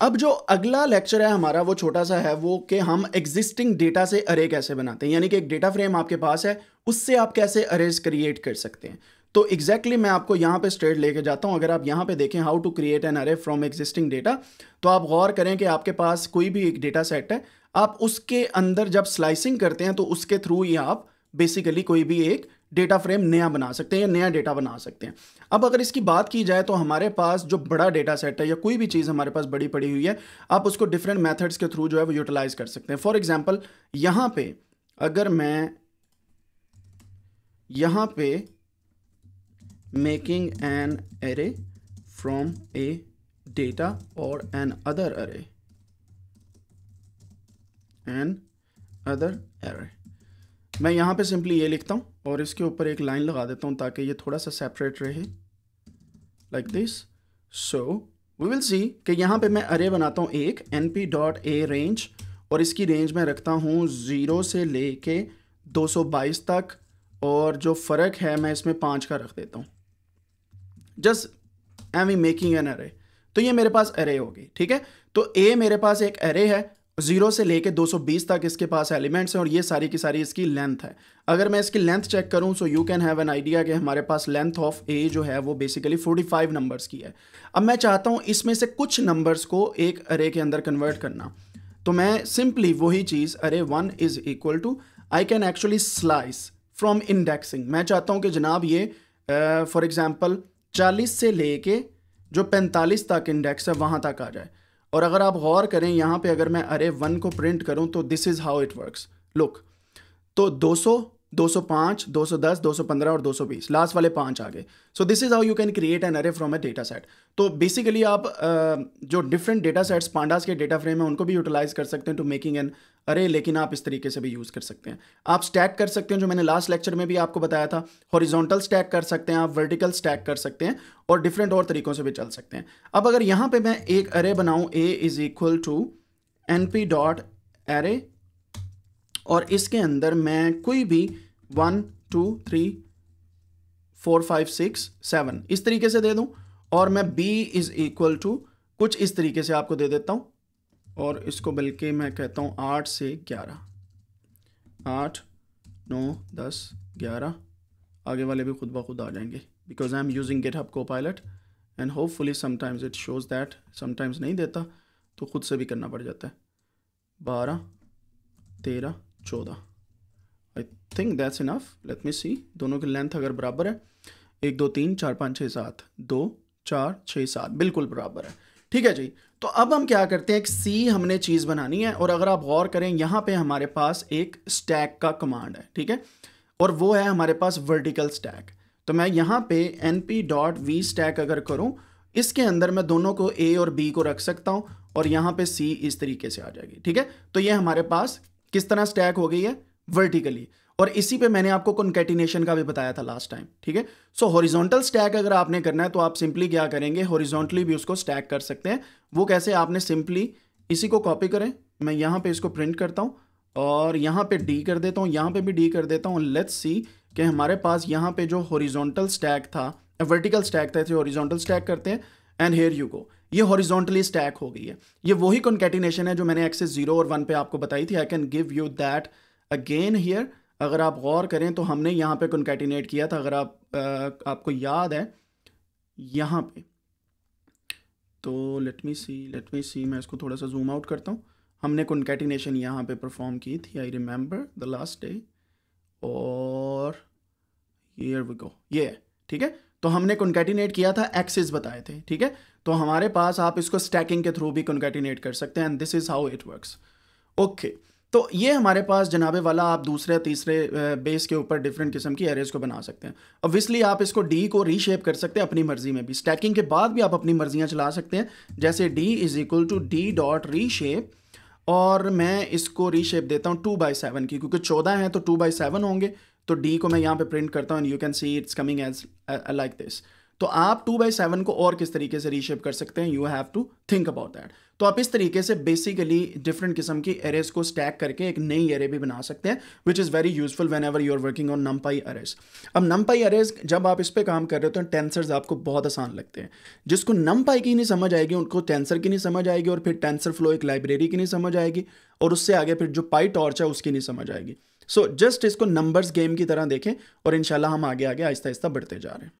अब जो अगला लेक्चर है हमारा वो छोटा सा है वो कि हम एग्जिस्टिंग डेटा से अरे कैसे बनाते हैं यानी कि एक डेटा फ्रेम आपके पास है उससे आप कैसे अरेज क्रिएट कर सकते हैं तो एग्जैक्टली exactly मैं आपको यहाँ पे स्ट्रेट लेके जाता हूँ अगर आप यहाँ पे देखें how to create an array from existing data तो आप गौर करें कि आपके पास कोई भी एक डेटा सेट है आप उसके अंदर जब स्लाइसिंग करते हैं तो उसके थ्रू ही आप बेसिकली कोई भी एक डेटा फ्रेम नया बना सकते हैं या नया डेटा बना सकते हैं अब अगर इसकी बात की जाए तो हमारे पास जो बड़ा डेटा सेट है या कोई भी चीज़ हमारे पास बड़ी पड़ी हुई है आप उसको डिफरेंट मेथड्स के थ्रू जो है वो यूटिलाइज कर सकते हैं फॉर एग्जाम्पल यहाँ पे अगर मैं यहाँ पे making an array from a data और another array another array मैं यहाँ पे सिंपली ये लिखता हूँ और इसके ऊपर एक लाइन लगा देता हूँ ताकि ये थोड़ा सा सेपरेट रहे like this so we will see कि यहाँ पे मैं अरे बनाता हूँ एक N P dot a range और इसकी रेंज में रखता हूँ ज़ीरो से ले कर दो सौ बाईस तक और जो फ़र्क है मैं इसमें पाँच का रख देता हूँ just I am making an array तो ये मेरे पास अरे होगी ठीक है तो ए मेरे पास एक अरे है जीरो से लेके 220 तक इसके पास एलिमेंट्स हैं और ये सारी की सारी इसकी लेंथ है अगर मैं इसकी लेंथ चेक करूं so you can have an idea कि हमारे पास लेंथ ऑफ ए जो है वो बेसिकली 45 नंबर्स की है अब मैं चाहता हूं इसमें से कुछ नंबर्स को एक अरे के अंदर कन्वर्ट करना तो मैं सिंपली वही चीज़ array one is equal to I can actually slice from indexing मैं चाहता हूँ कि जनाब ये फॉर एग्ज़ाम्पल चालीस से ले जो पैंतालीस तक इंडेक्स है वहाँ तक आ जाए और अगर आप गौर करें यहाँ पे अगर मैं अरे वन को प्रिंट करूँ तो this is how it works look तो 200 205, 210, 215 और 220 लास्ट वाले पांच आ गए so this is how you can create an array from a data set तो बेसिकली आप uh, जो डिफरेंट डेटा सेट्स पांडास के डेटा फ्रेम है उनको भी यूटिलाइज कर सकते हैं टू मेकिंग एन अरे लेकिन आप इस तरीके से भी यूज़ कर सकते हैं आप स्टैक कर सकते हैं जो मैंने लास्ट लेक्चर में भी आपको बताया था हॉरिजॉन्टल स्टैक कर सकते हैं आप वर्टिकल स्टैक कर सकते हैं और डिफरेंट और तरीकों से भी चल सकते हैं अब अगर यहाँ पे मैं एक अरे बनाऊँ A is equal to N P dot array और इसके अंदर मैं कोई भी one two three four five six seven इस तरीके से दे दूँ और मैं b इज़ इक्वल टू कुछ इस तरीके से आपको दे देता हूँ और इसको बल्कि मैं कहता हूँ आठ से ग्यारह आठ नौ दस ग्यारह आगे वाले भी खुद ब खुद आ जाएंगे because I am using GitHub Copilot and hopefully sometimes it shows that sometimes नहीं देता तो खुद से भी करना पड़ जाता है बारह तेरह चौदह I think that's enough let me see दोनों की लेंथ अगर बराबर है एक दो तीन चार पाँच छः सात दो चार छः सात बिल्कुल बराबर है ठीक है जी तो अब हम क्या करते हैं एक सी हमने चीज़ बनानी है और अगर आप गौर करें यहाँ पे हमारे पास एक स्टैक का कमांड है ठीक है और वो है हमारे पास वर्टिकल स्टैक तो मैं यहाँ पे N P dot V stack अगर करूँ इसके अंदर मैं दोनों को ए और बी को रख सकता हूँ और यहाँ पे सी इस तरीके से आ जाएगी ठीक है तो ये हमारे पास किस तरह स्टैक हो गई है वर्टिकली और इसी पे मैंने आपको कॉन्केटिनेशन का भी बताया था लास्ट टाइम ठीक है सो हॉरिजॉन्टल स्टैक अगर आपने करना है तो आप सिंपली क्या करेंगे हॉरिजॉन्टली भी उसको स्टैक कर सकते हैं वो कैसे आपने सिंपली इसी को कॉपी करें मैं यहाँ पे इसको प्रिंट करता हूँ और यहाँ पे डी कर देता हूँ यहाँ पे भी डी कर देता हूँ लेट्स सी कि हमारे पास यहाँ पे जो हॉरिजॉन्टल स्टैक था वर्टिकल स्टैक था इसे हॉरिजॉन्टल स्टैक करते हैं एंड हेयर यू गो ये हॉरिजॉन्टली स्टैक हो गई है ये वही कॉन्केटिनेशन है जो मैंने एक्सेस जीरो और वन पे आपको बताई थी I can give you that again here अगर आप गौर करें तो हमने यहाँ पे कॉन्केटिनेट किया था अगर आप आ, आपको याद है यहाँ पे तो लेट मी सी लेट मी सी मैं इसको थोड़ा सा जूम आउट करता हूँ हमने कॉन्केटिनेशन यहाँ पे परफॉर्म की थी I remember the last day और ये वी गो ये ठीक है तो हमने कंकेटिनेट किया था एक्सेस बताए थे ठीक है तो हमारे पास आप इसको स्टैकिंग के थ्रू भी कंकेटिनेट कर सकते हैं and this is how it works okay तो ये हमारे पास जनाबे वाला आप दूसरे तीसरे बेस के ऊपर डिफरेंट किस्म की एरेज को बना सकते हैं ऑब्वियसली आप इसको डी को रीशेप कर सकते हैं अपनी मर्जी में भी स्टैकिंग के बाद भी आप अपनी मर्जियाँ चला सकते हैं जैसे D is equal to D dot reshape और मैं इसको रीशेप देता हूँ टू बाई सेवन की क्योंकि चौदह हैं तो टू बाई सेवन होंगे तो डी को मैं यहाँ पे प्रिंट करता हूँ and you can see it's coming as like this तो आप टू बाई सेवन को और किस तरीके से रीशेप कर सकते हैं you have to think about that तो आप इस तरीके से बेसिकली डिफरेंट किस्म की एरेज को स्टैक करके एक नई एरे भी बना सकते हैं which is very useful whenever you are working on NumPy arrays अब नम्पाई अरेज जब आप इस पर काम कर रहे हो तो टेंसर्स आपको बहुत आसान लगते हैं जिसको नम्पाई की नहीं समझ आएगी उनको टेंसर की नहीं समझ आएगी और फिर टेंसर फ्लो एक लाइब्रेरी की नहीं समझ आएगी और उससे आगे फिर जो पाई टॉर्च है उसकी नहीं समझ आएगी सो so, जस्ट इसको नंबर्स गेम की तरह देखें और इन हम आगे आगे आहिस्ता आहिस्ता बढ़ते जा रहे हैं